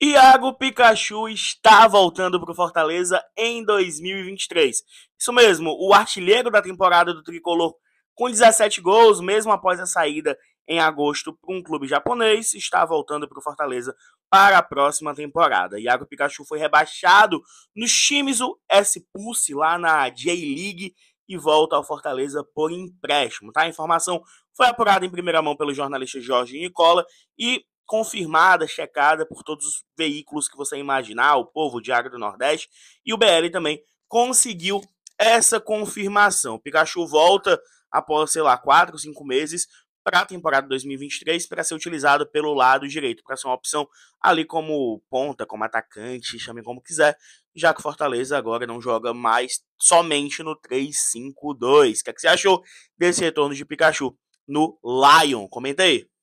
Iago Pikachu está voltando para o Fortaleza em 2023. Isso mesmo, o artilheiro da temporada do Tricolor com 17 gols, mesmo após a saída em agosto para um clube japonês, está voltando para o Fortaleza para a próxima temporada. Iago Pikachu foi rebaixado no Shimizu S-Pulse lá na J-League e volta ao Fortaleza por empréstimo, tá? A informação foi apurada em primeira mão pelo jornalista Jorge Nicola e confirmada, checada por todos os veículos que você imaginar, o povo, o Diário do Nordeste, e o BL também conseguiu essa confirmação. O Pikachu volta após, sei lá, 4, 5 meses para a temporada 2023 para ser utilizado pelo lado direito, para ser uma opção ali como ponta, como atacante, chame como quiser, já que Fortaleza agora não joga mais somente no 3-5-2. O que, é que você achou desse retorno de Pikachu no Lion? Comenta aí.